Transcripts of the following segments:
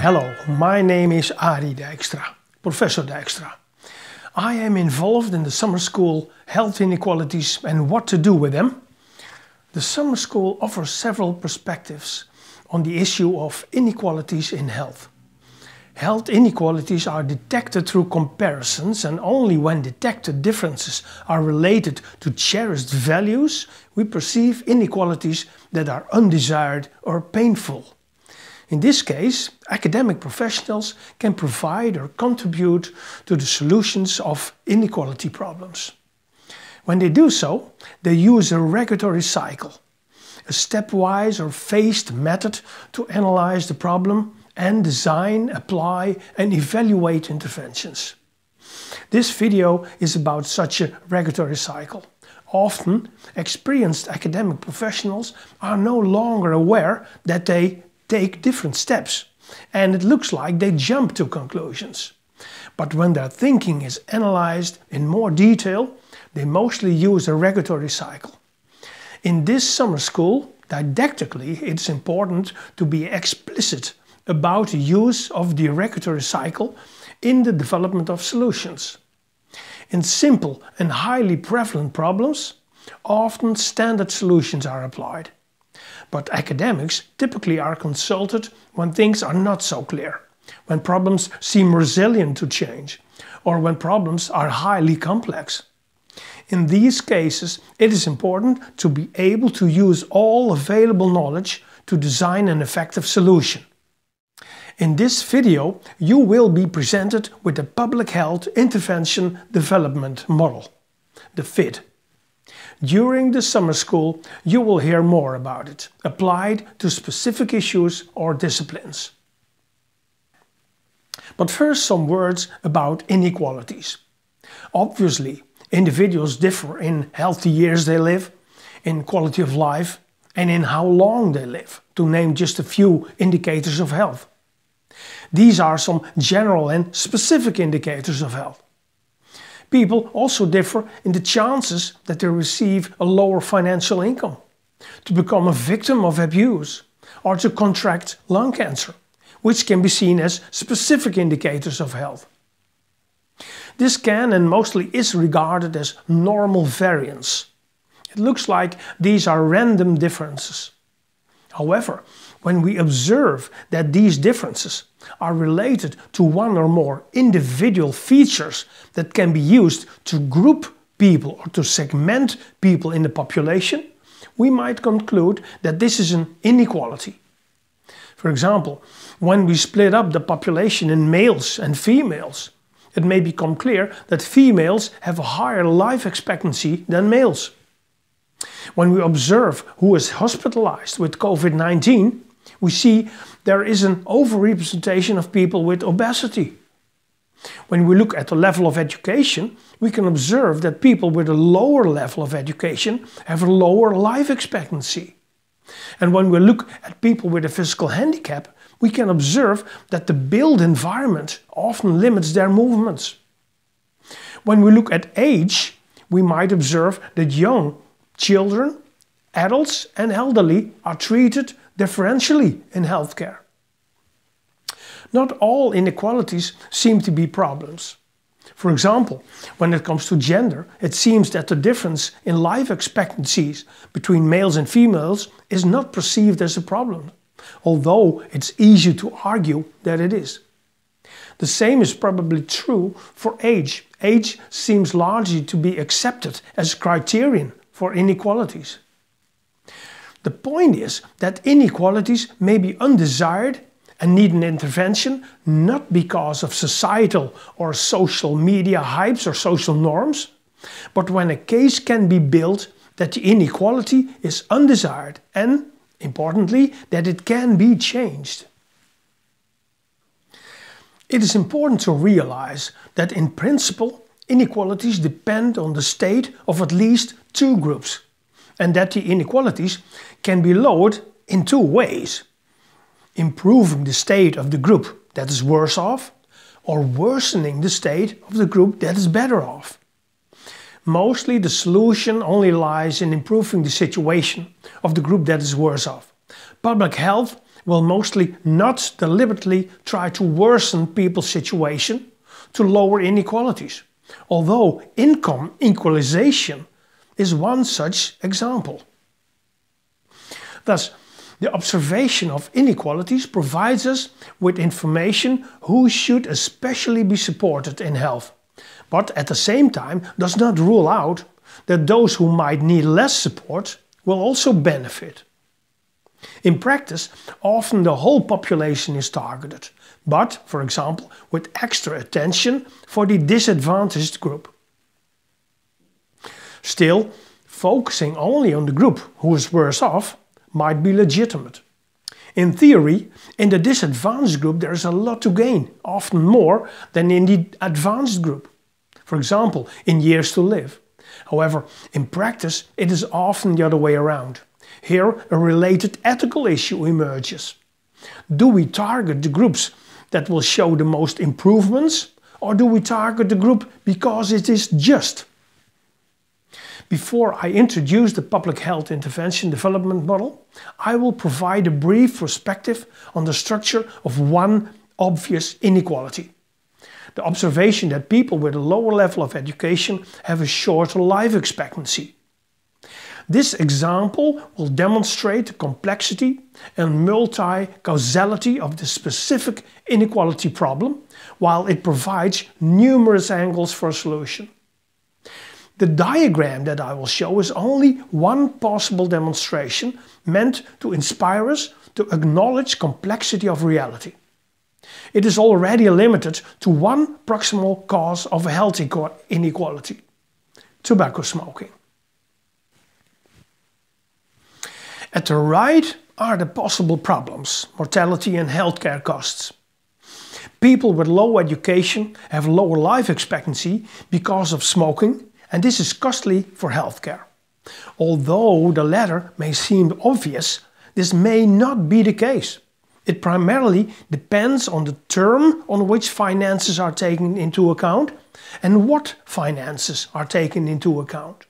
Hello, my name is Ari Dijkstra, Professor Dijkstra. I am involved in the summer school Health Inequalities and What to Do with Them. The summer school offers several perspectives on the issue of inequalities in health. Health inequalities are detected through comparisons and only when detected differences are related to cherished values we perceive inequalities that are undesired or painful. In this case, academic professionals can provide or contribute to the solutions of inequality problems. When they do so, they use a regulatory cycle, a stepwise or phased method to analyze the problem and design, apply and evaluate interventions. This video is about such a regulatory cycle. Often, experienced academic professionals are no longer aware that they take different steps, and it looks like they jump to conclusions. But when their thinking is analyzed in more detail, they mostly use a regulatory cycle. In this summer school, didactically, it's important to be explicit about the use of the regulatory cycle in the development of solutions. In simple and highly prevalent problems, often standard solutions are applied but academics typically are consulted when things are not so clear, when problems seem resilient to change, or when problems are highly complex. In these cases, it is important to be able to use all available knowledge to design an effective solution. In this video, you will be presented with the Public Health Intervention Development Model, the FID during the summer school, you will hear more about it, applied to specific issues or disciplines. But first, some words about inequalities. Obviously, individuals differ in healthy years they live, in quality of life, and in how long they live, to name just a few indicators of health. These are some general and specific indicators of health. People also differ in the chances that they receive a lower financial income, to become a victim of abuse, or to contract lung cancer, which can be seen as specific indicators of health. This can and mostly is regarded as normal variance. It looks like these are random differences. However, when we observe that these differences are related to one or more individual features that can be used to group people or to segment people in the population, we might conclude that this is an inequality. For example, when we split up the population in males and females, it may become clear that females have a higher life expectancy than males. When we observe who is hospitalized with COVID 19, we see there is an overrepresentation of people with obesity. When we look at the level of education, we can observe that people with a lower level of education have a lower life expectancy. And when we look at people with a physical handicap, we can observe that the built environment often limits their movements. When we look at age, we might observe that young children adults and elderly are treated differentially in healthcare. Not all inequalities seem to be problems. For example, when it comes to gender, it seems that the difference in life expectancies between males and females is not perceived as a problem, although it's easy to argue that it is. The same is probably true for age. Age seems largely to be accepted as a criterion for inequalities. The point is that inequalities may be undesired and need an intervention not because of societal or social media hypes or social norms, but when a case can be built that the inequality is undesired and, importantly, that it can be changed. It is important to realize that in principle inequalities depend on the state of at least two groups and that the inequalities can be lowered in two ways. Improving the state of the group that is worse off or worsening the state of the group that is better off. Mostly the solution only lies in improving the situation of the group that is worse off. Public health will mostly not deliberately try to worsen people's situation to lower inequalities, although income equalization is one such example. Thus, the observation of inequalities provides us with information who should especially be supported in health, but at the same time does not rule out that those who might need less support will also benefit. In practice, often the whole population is targeted, but, for example, with extra attention for the disadvantaged group. Still, focusing only on the group who is worse off might be legitimate. In theory, in the disadvantaged group there is a lot to gain, often more than in the advanced group, for example, in years to live. However, in practice it is often the other way around. Here a related ethical issue emerges. Do we target the groups that will show the most improvements or do we target the group because it is just? Before I introduce the public health intervention development model, I will provide a brief perspective on the structure of one obvious inequality. The observation that people with a lower level of education have a shorter life expectancy. This example will demonstrate the complexity and multi-causality of the specific inequality problem, while it provides numerous angles for a solution. The diagram that I will show is only one possible demonstration meant to inspire us to acknowledge complexity of reality. It is already limited to one proximal cause of health inequality, tobacco smoking. At the right are the possible problems, mortality and healthcare costs. People with low education have lower life expectancy because of smoking and this is costly for healthcare. Although the latter may seem obvious, this may not be the case. It primarily depends on the term on which finances are taken into account and what finances are taken into account.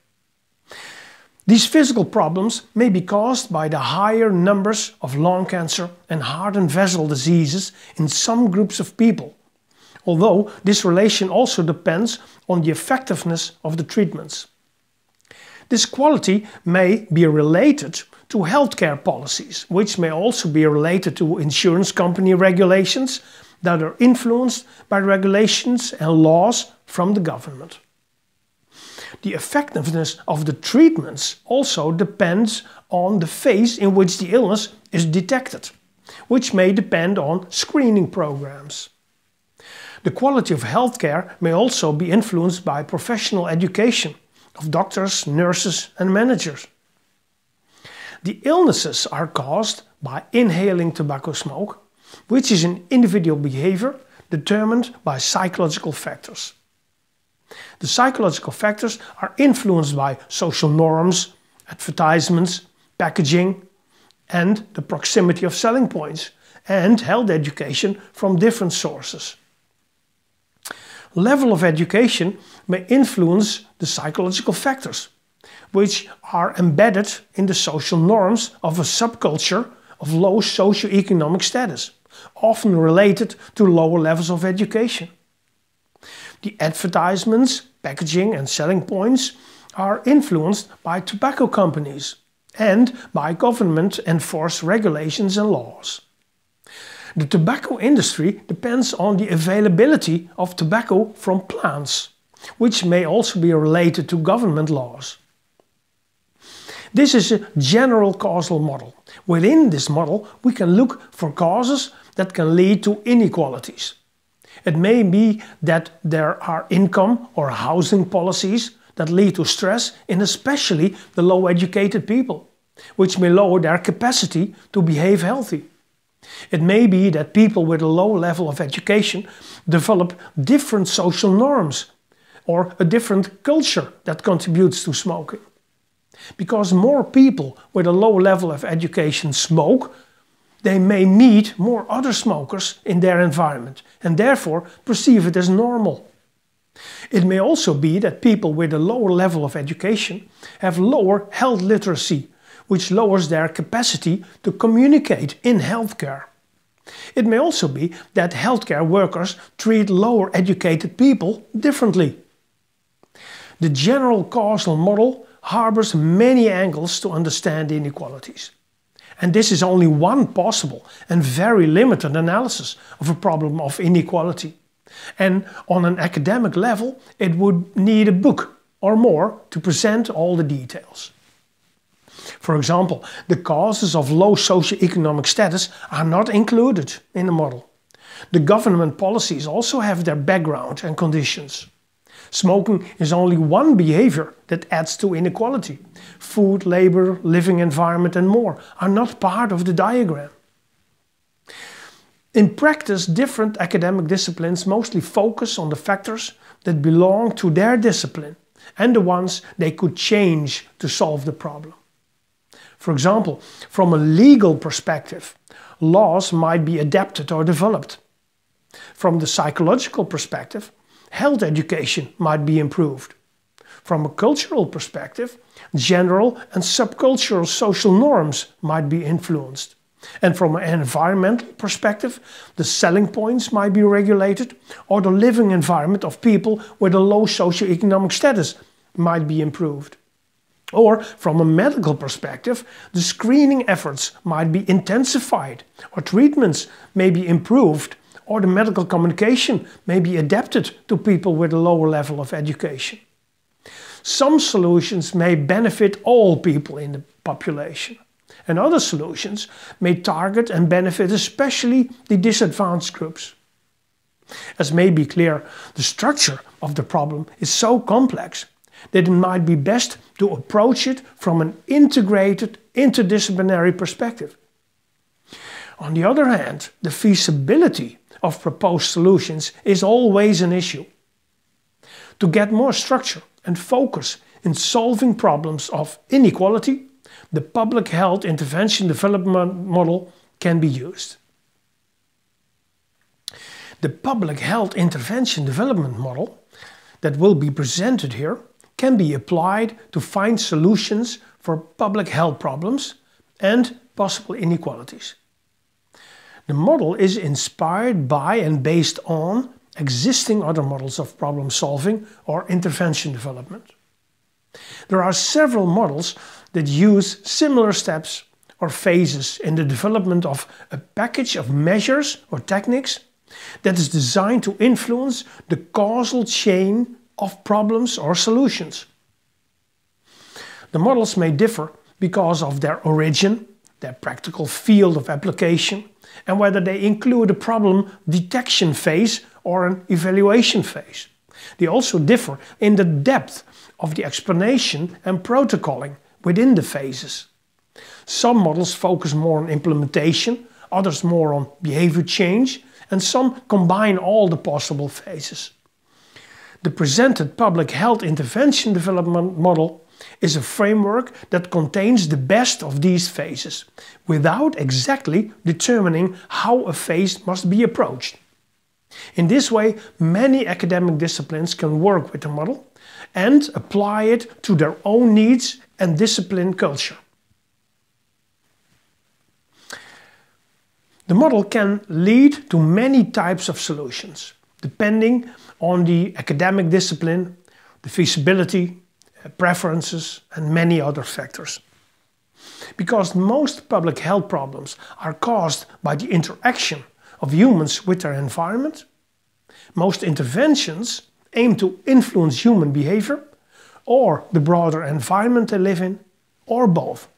These physical problems may be caused by the higher numbers of lung cancer and heart and vessel diseases in some groups of people, although this relation also depends on the effectiveness of the treatments. This quality may be related to healthcare policies, which may also be related to insurance company regulations that are influenced by regulations and laws from the government. The effectiveness of the treatments also depends on the phase in which the illness is detected, which may depend on screening programs. The quality of healthcare may also be influenced by professional education of doctors, nurses and managers. The illnesses are caused by inhaling tobacco smoke, which is an individual behavior determined by psychological factors. The psychological factors are influenced by social norms, advertisements, packaging, and the proximity of selling points, and health education from different sources level of education may influence the psychological factors, which are embedded in the social norms of a subculture of low socioeconomic status, often related to lower levels of education. The advertisements, packaging and selling points are influenced by tobacco companies and by government-enforced regulations and laws. The tobacco industry depends on the availability of tobacco from plants, which may also be related to government laws. This is a general causal model. Within this model, we can look for causes that can lead to inequalities. It may be that there are income or housing policies that lead to stress in especially the low educated people, which may lower their capacity to behave healthy. It may be that people with a low level of education develop different social norms or a different culture that contributes to smoking. Because more people with a low level of education smoke, they may meet more other smokers in their environment and therefore perceive it as normal. It may also be that people with a lower level of education have lower health literacy which lowers their capacity to communicate in healthcare. It may also be that healthcare workers treat lower educated people differently. The general causal model harbors many angles to understand inequalities. And this is only one possible and very limited analysis of a problem of inequality. And on an academic level, it would need a book or more to present all the details. For example, the causes of low socioeconomic status are not included in the model. The government policies also have their background and conditions. Smoking is only one behavior that adds to inequality. Food, labor, living environment and more are not part of the diagram. In practice, different academic disciplines mostly focus on the factors that belong to their discipline and the ones they could change to solve the problem. For example, from a legal perspective, laws might be adapted or developed. From the psychological perspective, health education might be improved. From a cultural perspective, general and subcultural social norms might be influenced. And from an environmental perspective, the selling points might be regulated, or the living environment of people with a low socioeconomic status might be improved. Or, from a medical perspective, the screening efforts might be intensified, or treatments may be improved, or the medical communication may be adapted to people with a lower level of education. Some solutions may benefit all people in the population, and other solutions may target and benefit especially the disadvantaged groups. As may be clear, the structure of the problem is so complex that it might be best to approach it from an integrated, interdisciplinary perspective. On the other hand, the feasibility of proposed solutions is always an issue. To get more structure and focus in solving problems of inequality, the public health intervention development model can be used. The public health intervention development model that will be presented here can be applied to find solutions for public health problems and possible inequalities. The model is inspired by and based on existing other models of problem solving or intervention development. There are several models that use similar steps or phases in the development of a package of measures or techniques that is designed to influence the causal chain of problems or solutions. The models may differ because of their origin, their practical field of application, and whether they include a problem detection phase or an evaluation phase. They also differ in the depth of the explanation and protocoling within the phases. Some models focus more on implementation, others more on behavior change, and some combine all the possible phases. The presented public health intervention development model is a framework that contains the best of these phases, without exactly determining how a phase must be approached. In this way, many academic disciplines can work with the model and apply it to their own needs and discipline culture. The model can lead to many types of solutions depending on the academic discipline, the feasibility, uh, preferences and many other factors. Because most public health problems are caused by the interaction of humans with their environment, most interventions aim to influence human behavior or the broader environment they live in, or both.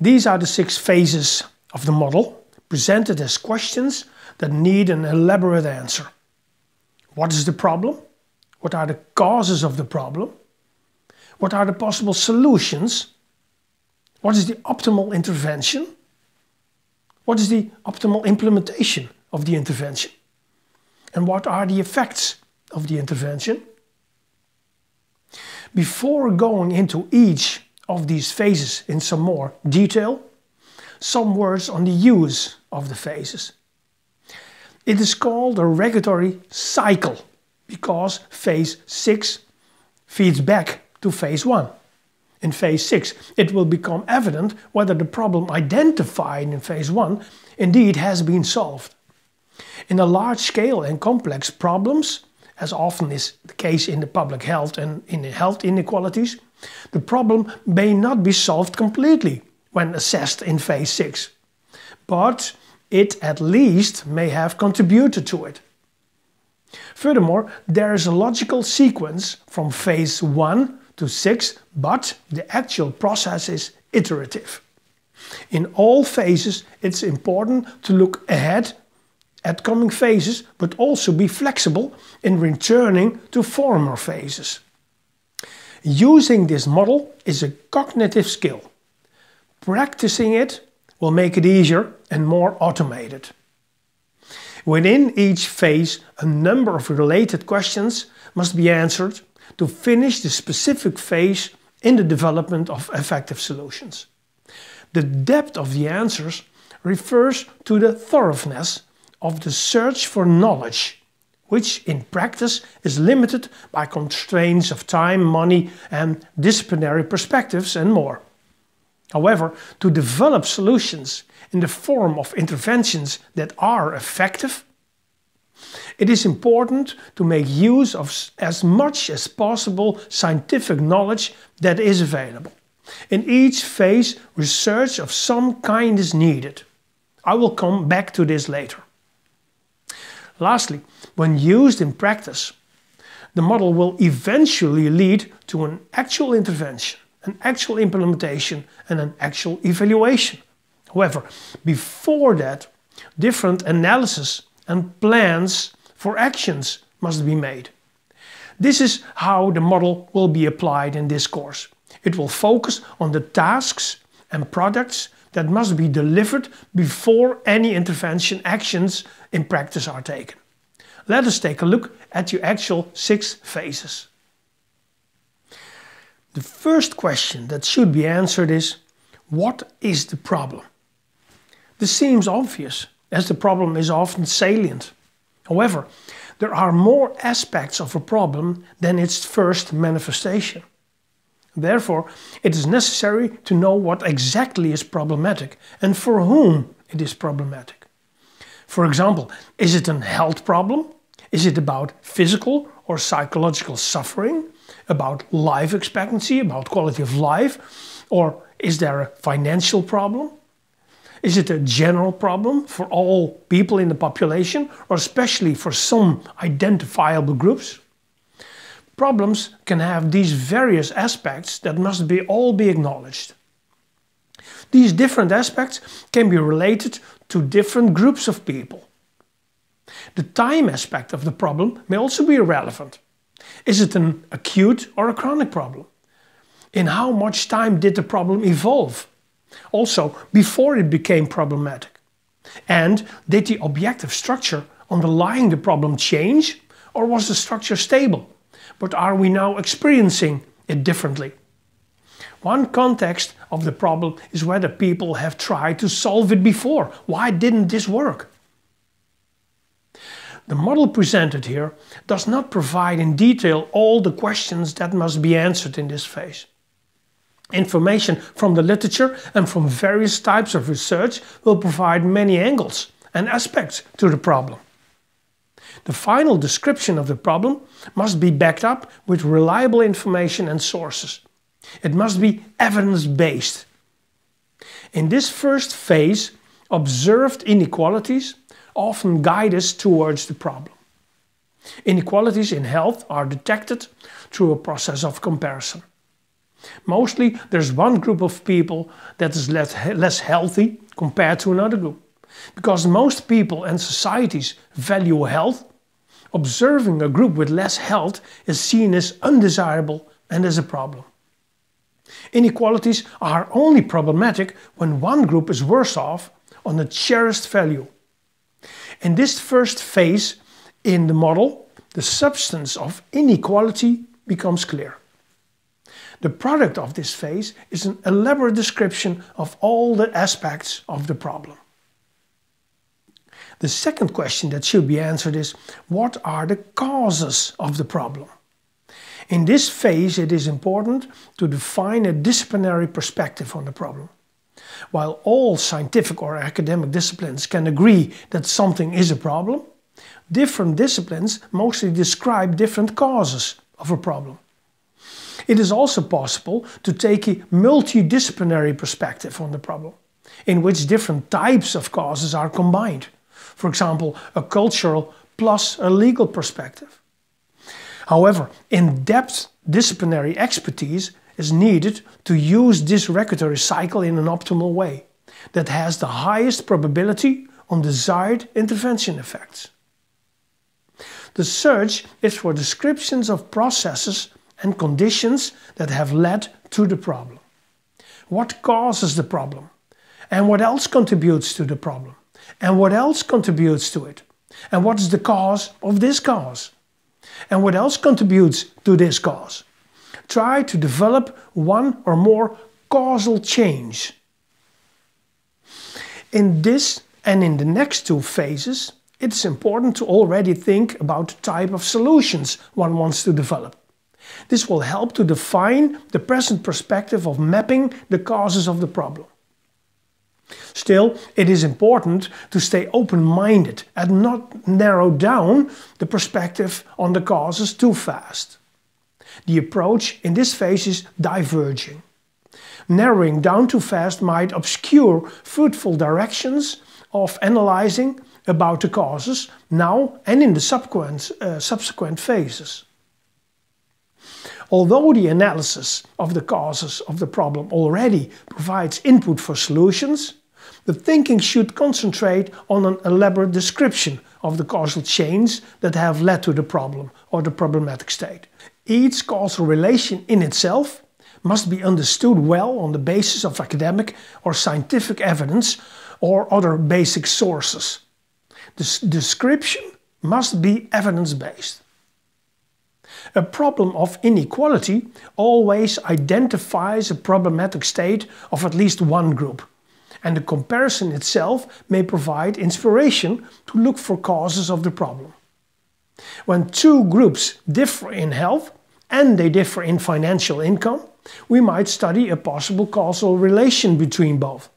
These are the six phases of the model presented as questions that need an elaborate answer. What is the problem? What are the causes of the problem? What are the possible solutions? What is the optimal intervention? What is the optimal implementation of the intervention? And what are the effects of the intervention? Before going into each of these phases in some more detail, some words on the use of the phases. It is called a regulatory cycle because phase 6 feeds back to phase 1. In phase 6 it will become evident whether the problem identified in phase 1 indeed has been solved. In a large scale and complex problems, as often is the case in the public health and in the health inequalities, the problem may not be solved completely when assessed in phase 6, but it at least may have contributed to it. Furthermore, there is a logical sequence from phase 1 to 6, but the actual process is iterative. In all phases, it's important to look ahead at coming phases, but also be flexible in returning to former phases. Using this model is a cognitive skill Practicing it will make it easier and more automated. Within each phase, a number of related questions must be answered to finish the specific phase in the development of effective solutions. The depth of the answers refers to the thoroughness of the search for knowledge, which in practice is limited by constraints of time, money and disciplinary perspectives and more. However, to develop solutions in the form of interventions that are effective, it is important to make use of as much as possible scientific knowledge that is available. In each phase, research of some kind is needed. I will come back to this later. Lastly, when used in practice, the model will eventually lead to an actual intervention an actual implementation and an actual evaluation. However, before that, different analysis and plans for actions must be made. This is how the model will be applied in this course. It will focus on the tasks and products that must be delivered before any intervention actions in practice are taken. Let us take a look at the actual six phases. The first question that should be answered is what is the problem? This seems obvious, as the problem is often salient. However, there are more aspects of a problem than its first manifestation. Therefore, it is necessary to know what exactly is problematic and for whom it is problematic. For example, is it a health problem? Is it about physical or psychological suffering? about life expectancy, about quality of life, or is there a financial problem? Is it a general problem for all people in the population or especially for some identifiable groups? Problems can have these various aspects that must be all be acknowledged. These different aspects can be related to different groups of people. The time aspect of the problem may also be relevant. Is it an acute or a chronic problem? In how much time did the problem evolve? Also, before it became problematic. And did the objective structure underlying the problem change or was the structure stable? But are we now experiencing it differently? One context of the problem is whether people have tried to solve it before. Why didn't this work? The model presented here does not provide in detail all the questions that must be answered in this phase. Information from the literature and from various types of research will provide many angles and aspects to the problem. The final description of the problem must be backed up with reliable information and sources. It must be evidence-based. In this first phase, observed inequalities often guide us towards the problem. Inequalities in health are detected through a process of comparison. Mostly, there's one group of people that is less, less healthy compared to another group. Because most people and societies value health, observing a group with less health is seen as undesirable and as a problem. Inequalities are only problematic when one group is worse off on a cherished value in this first phase in the model, the substance of inequality becomes clear. The product of this phase is an elaborate description of all the aspects of the problem. The second question that should be answered is, what are the causes of the problem? In this phase, it is important to define a disciplinary perspective on the problem. While all scientific or academic disciplines can agree that something is a problem, different disciplines mostly describe different causes of a problem. It is also possible to take a multidisciplinary perspective on the problem, in which different types of causes are combined. For example, a cultural plus a legal perspective. However, in-depth disciplinary expertise is needed to use this regulatory cycle in an optimal way that has the highest probability on desired intervention effects. The search is for descriptions of processes and conditions that have led to the problem. What causes the problem? And what else contributes to the problem? And what else contributes to it? And what is the cause of this cause? And what else contributes to this cause? try to develop one or more causal change. In this and in the next two phases, it's important to already think about the type of solutions one wants to develop. This will help to define the present perspective of mapping the causes of the problem. Still, it is important to stay open-minded and not narrow down the perspective on the causes too fast. The approach in this phase is diverging. Narrowing down too fast might obscure fruitful directions of analyzing about the causes now and in the subsequent, uh, subsequent phases. Although the analysis of the causes of the problem already provides input for solutions, the thinking should concentrate on an elaborate description of the causal chains that have led to the problem or the problematic state. Each causal relation in itself must be understood well on the basis of academic or scientific evidence or other basic sources. The description must be evidence-based. A problem of inequality always identifies a problematic state of at least one group, and the comparison itself may provide inspiration to look for causes of the problem. When two groups differ in health and they differ in financial income, we might study a possible causal relation between both.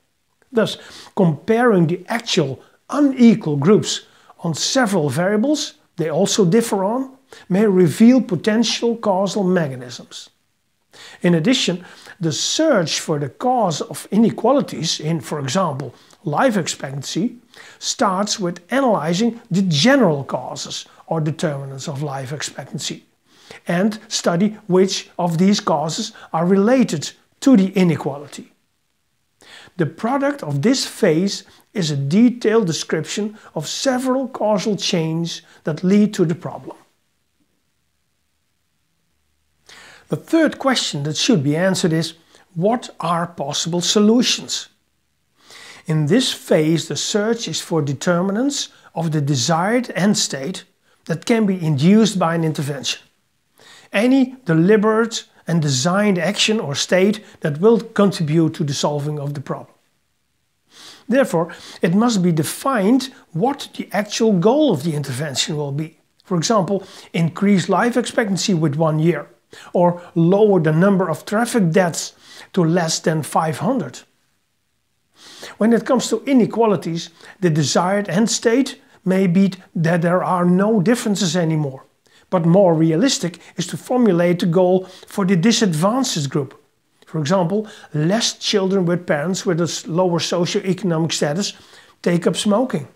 Thus, comparing the actual unequal groups on several variables they also differ on may reveal potential causal mechanisms. In addition, the search for the cause of inequalities in, for example, life expectancy starts with analyzing the general causes or determinants of life expectancy, and study which of these causes are related to the inequality. The product of this phase is a detailed description of several causal chains that lead to the problem. The third question that should be answered is, what are possible solutions? In this phase, the search is for determinants of the desired end state that can be induced by an intervention. Any deliberate and designed action or state that will contribute to the solving of the problem. Therefore, it must be defined what the actual goal of the intervention will be. For example, increase life expectancy with one year, or lower the number of traffic deaths to less than 500. When it comes to inequalities, the desired end state may be that there are no differences anymore. But more realistic is to formulate a goal for the disadvantaged group. For example, less children with parents with a lower socioeconomic status take up smoking.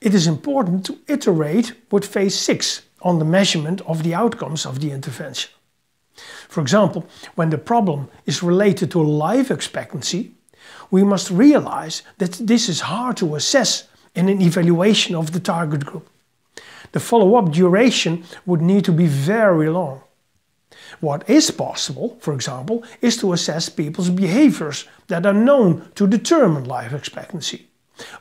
It is important to iterate with phase 6 on the measurement of the outcomes of the intervention. For example, when the problem is related to life expectancy, we must realize that this is hard to assess and an evaluation of the target group. The follow-up duration would need to be very long. What is possible, for example, is to assess people's behaviors that are known to determine life expectancy,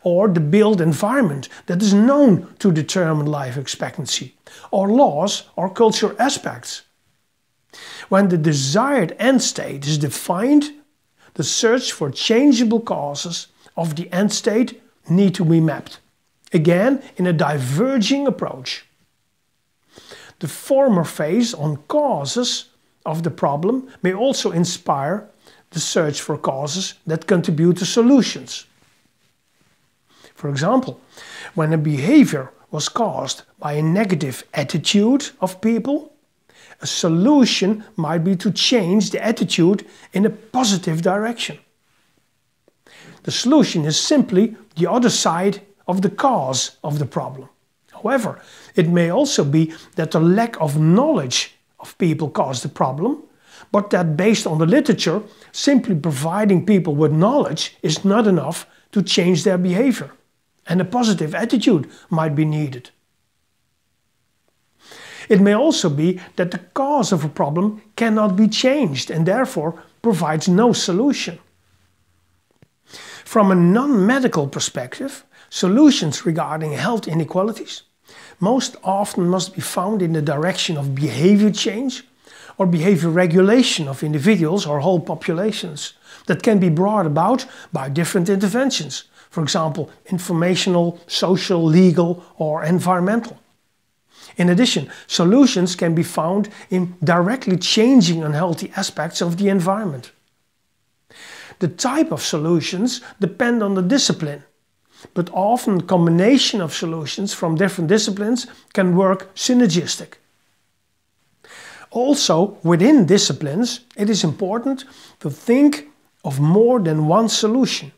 or the built environment that is known to determine life expectancy, or laws or cultural aspects. When the desired end state is defined, the search for changeable causes of the end state need to be mapped. Again, in a diverging approach. The former phase on causes of the problem may also inspire the search for causes that contribute to solutions. For example, when a behavior was caused by a negative attitude of people, a solution might be to change the attitude in a positive direction. The solution is simply the other side of the cause of the problem. However, it may also be that the lack of knowledge of people caused the problem, but that based on the literature, simply providing people with knowledge is not enough to change their behavior. And a positive attitude might be needed. It may also be that the cause of a problem cannot be changed and therefore provides no solution. From a non-medical perspective, solutions regarding health inequalities most often must be found in the direction of behavior change or behavior regulation of individuals or whole populations that can be brought about by different interventions, for example, informational, social, legal, or environmental. In addition, solutions can be found in directly changing unhealthy aspects of the environment. The type of solutions depend on the discipline, but often combination of solutions from different disciplines can work synergistic. Also, within disciplines, it is important to think of more than one solution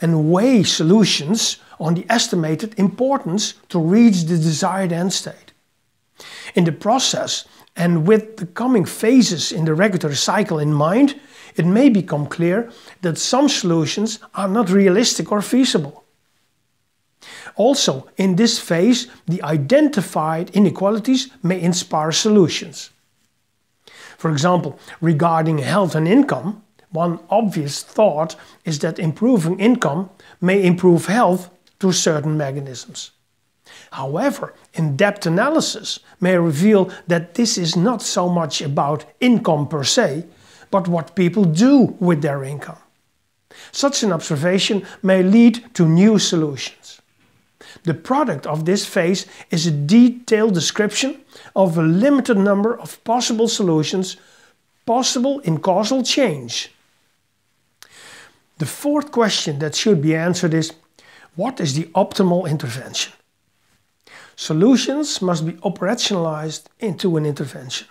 and weigh solutions on the estimated importance to reach the desired end state. In the process and with the coming phases in the regulatory cycle in mind, it may become clear that some solutions are not realistic or feasible. Also, in this phase, the identified inequalities may inspire solutions. For example, regarding health and income, one obvious thought is that improving income may improve health through certain mechanisms. However, in-depth analysis may reveal that this is not so much about income per se, but what people do with their income. Such an observation may lead to new solutions. The product of this phase is a detailed description of a limited number of possible solutions possible in causal change. The fourth question that should be answered is what is the optimal intervention? Solutions must be operationalized into an intervention.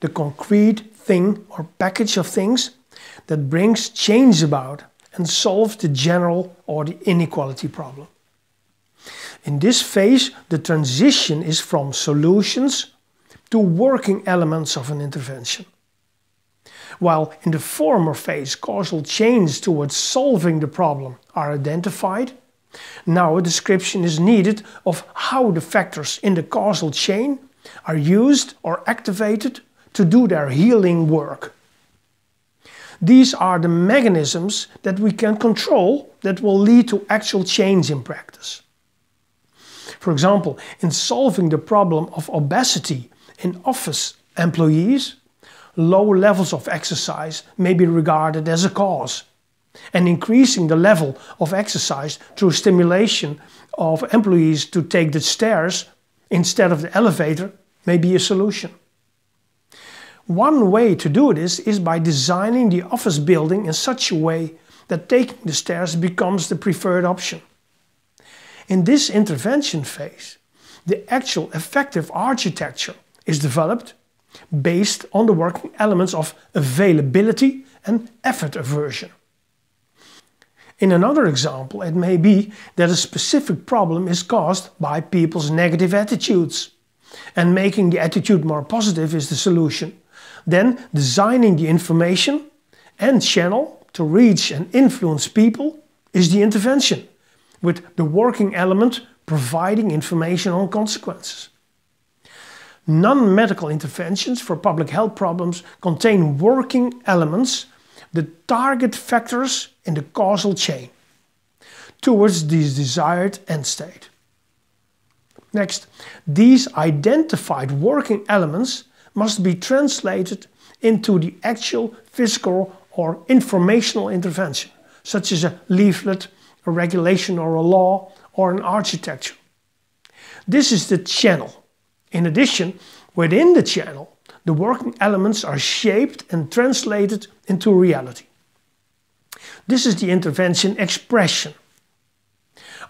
The concrete thing or package of things that brings change about and solves the general or the inequality problem. In this phase, the transition is from solutions to working elements of an intervention. While in the former phase, causal chains towards solving the problem are identified, now a description is needed of how the factors in the causal chain are used or activated to do their healing work. These are the mechanisms that we can control that will lead to actual change in practice. For example, in solving the problem of obesity in office employees, low levels of exercise may be regarded as a cause. And increasing the level of exercise through stimulation of employees to take the stairs instead of the elevator may be a solution. One way to do this is by designing the office building in such a way that taking the stairs becomes the preferred option. In this intervention phase, the actual effective architecture is developed based on the working elements of availability and effort aversion. In another example, it may be that a specific problem is caused by people's negative attitudes, and making the attitude more positive is the solution. Then designing the information and channel to reach and influence people is the intervention, with the working element providing information on consequences. Non-medical interventions for public health problems contain working elements, the target factors in the causal chain, towards the desired end state. Next, these identified working elements must be translated into the actual physical or informational intervention, such as a leaflet, a regulation or a law, or an architecture. This is the channel. In addition, within the channel, the working elements are shaped and translated into reality. This is the intervention expression.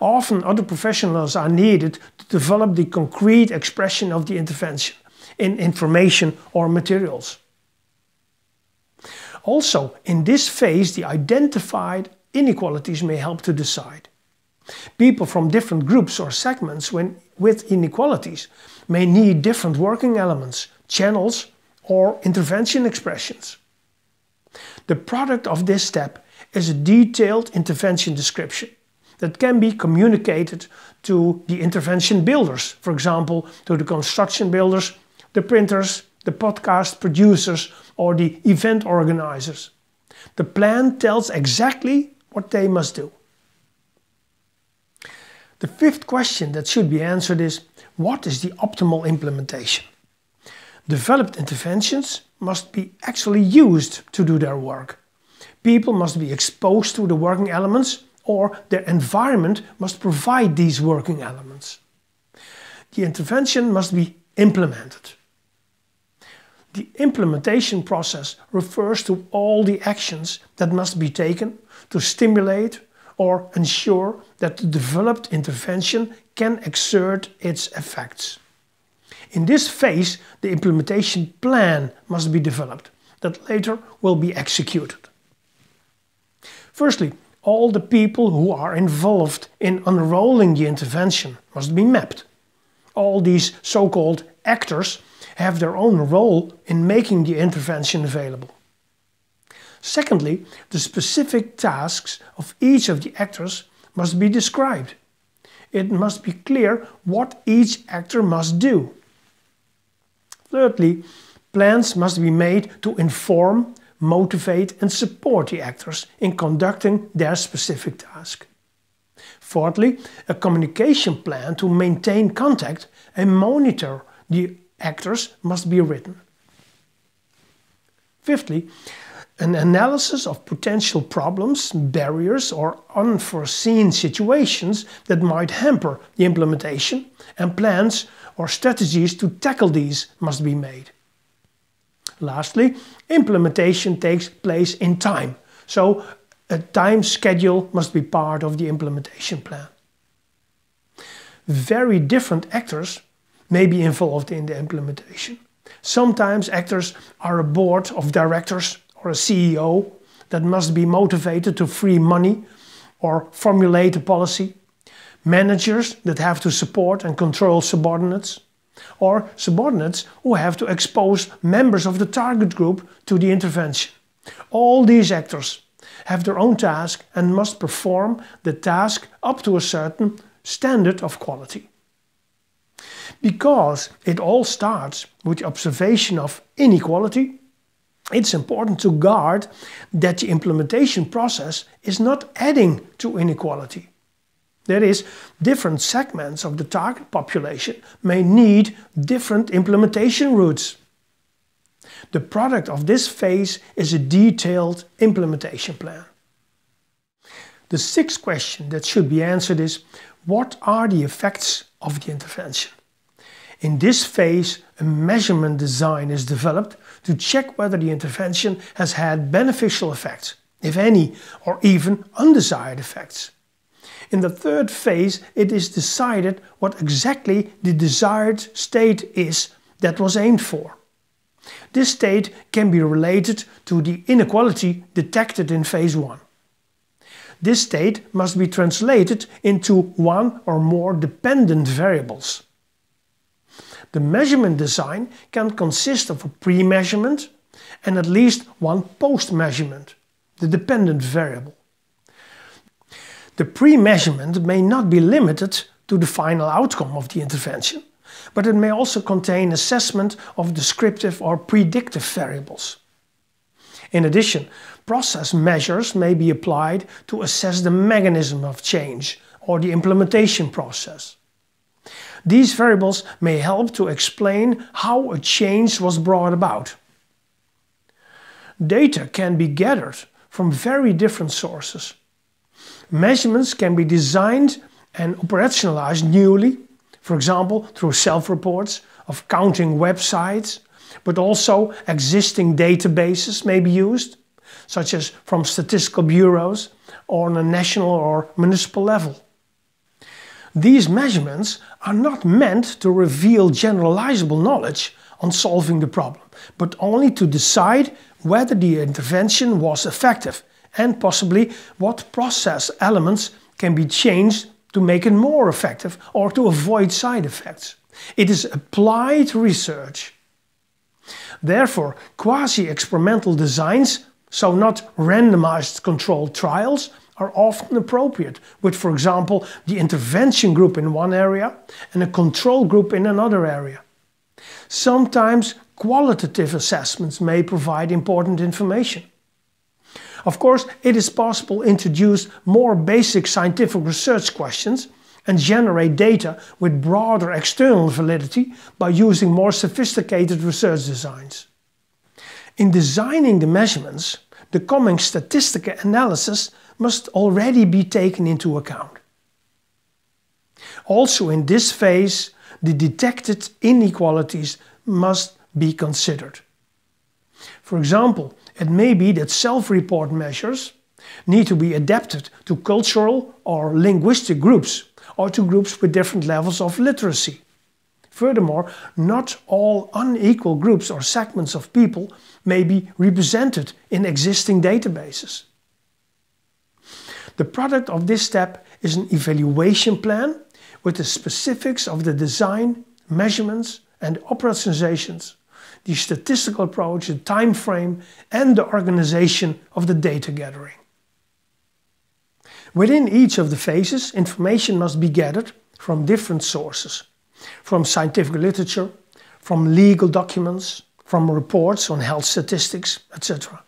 Often other professionals are needed to develop the concrete expression of the intervention in information or materials. Also, in this phase, the identified inequalities may help to decide. People from different groups or segments when, with inequalities may need different working elements, channels, or intervention expressions. The product of this step is a detailed intervention description that can be communicated to the intervention builders, for example, to the construction builders the printers, the podcast producers, or the event organizers. The plan tells exactly what they must do. The fifth question that should be answered is what is the optimal implementation? Developed interventions must be actually used to do their work. People must be exposed to the working elements or their environment must provide these working elements. The intervention must be implemented. The implementation process refers to all the actions that must be taken to stimulate or ensure that the developed intervention can exert its effects. In this phase, the implementation plan must be developed that later will be executed. Firstly, all the people who are involved in unrolling the intervention must be mapped. All these so-called actors have their own role in making the intervention available. Secondly, the specific tasks of each of the actors must be described. It must be clear what each actor must do. Thirdly, plans must be made to inform, motivate and support the actors in conducting their specific task. Fourthly, a communication plan to maintain contact and monitor the actors must be written. Fifthly, an analysis of potential problems, barriers or unforeseen situations that might hamper the implementation and plans or strategies to tackle these must be made. Lastly, implementation takes place in time, so a time schedule must be part of the implementation plan. Very different actors may be involved in the implementation. Sometimes actors are a board of directors or a CEO that must be motivated to free money or formulate a policy. Managers that have to support and control subordinates. Or subordinates who have to expose members of the target group to the intervention. All these actors have their own task and must perform the task up to a certain standard of quality because it all starts with the observation of inequality, it's important to guard that the implementation process is not adding to inequality. That is, different segments of the target population may need different implementation routes. The product of this phase is a detailed implementation plan. The sixth question that should be answered is, what are the effects of the intervention? In this phase, a measurement design is developed to check whether the intervention has had beneficial effects, if any, or even undesired effects. In the third phase, it is decided what exactly the desired state is that was aimed for. This state can be related to the inequality detected in phase 1. This state must be translated into one or more dependent variables. The measurement design can consist of a pre-measurement and at least one post-measurement, the dependent variable. The pre-measurement may not be limited to the final outcome of the intervention, but it may also contain assessment of descriptive or predictive variables. In addition, process measures may be applied to assess the mechanism of change or the implementation process. These variables may help to explain how a change was brought about. Data can be gathered from very different sources. Measurements can be designed and operationalized newly, for example through self-reports of counting websites, but also existing databases may be used, such as from statistical bureaus or on a national or municipal level. These measurements are not meant to reveal generalizable knowledge on solving the problem, but only to decide whether the intervention was effective and possibly what process elements can be changed to make it more effective or to avoid side effects. It is applied research. Therefore, quasi-experimental designs, so not randomized controlled trials, are often appropriate, with, for example, the intervention group in one area and a control group in another area. Sometimes qualitative assessments may provide important information. Of course, it is possible to introduce more basic scientific research questions and generate data with broader external validity by using more sophisticated research designs. In designing the measurements, the coming statistical analysis must already be taken into account. Also in this phase, the detected inequalities must be considered. For example, it may be that self-report measures need to be adapted to cultural or linguistic groups or to groups with different levels of literacy. Furthermore, not all unequal groups or segments of people may be represented in existing databases. The product of this step is an evaluation plan with the specifics of the design, measurements and operationalizations, the statistical approach, the time frame and the organization of the data gathering. Within each of the phases, information must be gathered from different sources from scientific literature, from legal documents, from reports on health statistics, etc.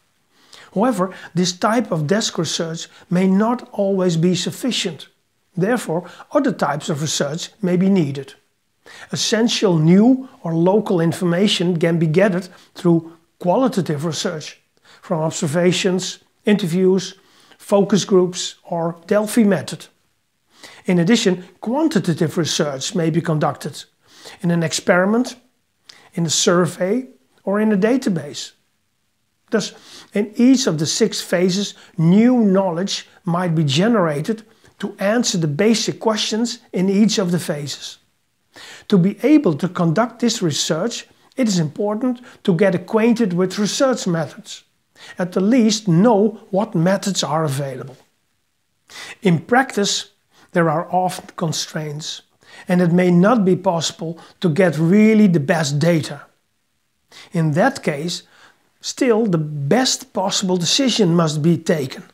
However, this type of desk research may not always be sufficient. Therefore, other types of research may be needed. Essential new or local information can be gathered through qualitative research, from observations, interviews, focus groups or Delphi method. In addition, quantitative research may be conducted in an experiment, in a survey, or in a database. Thus, in each of the six phases, new knowledge might be generated to answer the basic questions in each of the phases. To be able to conduct this research, it is important to get acquainted with research methods. At the least, know what methods are available. In practice, there are often constraints, and it may not be possible to get really the best data. In that case, still the best possible decision must be taken.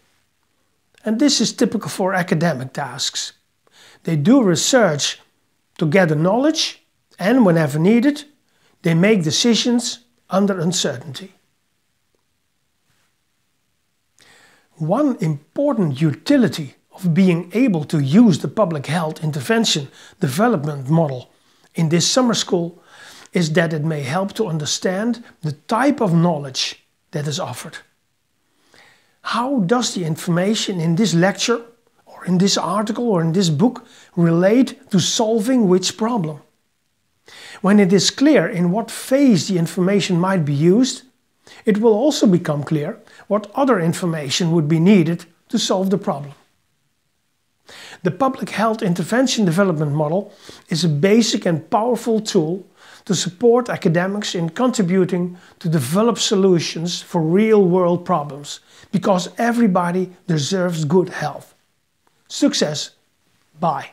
And this is typical for academic tasks. They do research to gather knowledge and, whenever needed, they make decisions under uncertainty. One important utility of being able to use the public health intervention development model in this summer school is that it may help to understand the type of knowledge that is offered. How does the information in this lecture or in this article or in this book relate to solving which problem? When it is clear in what phase the information might be used, it will also become clear what other information would be needed to solve the problem. The public health intervention development model is a basic and powerful tool to support academics in contributing to develop solutions for real-world problems because everybody deserves good health. Success. Bye.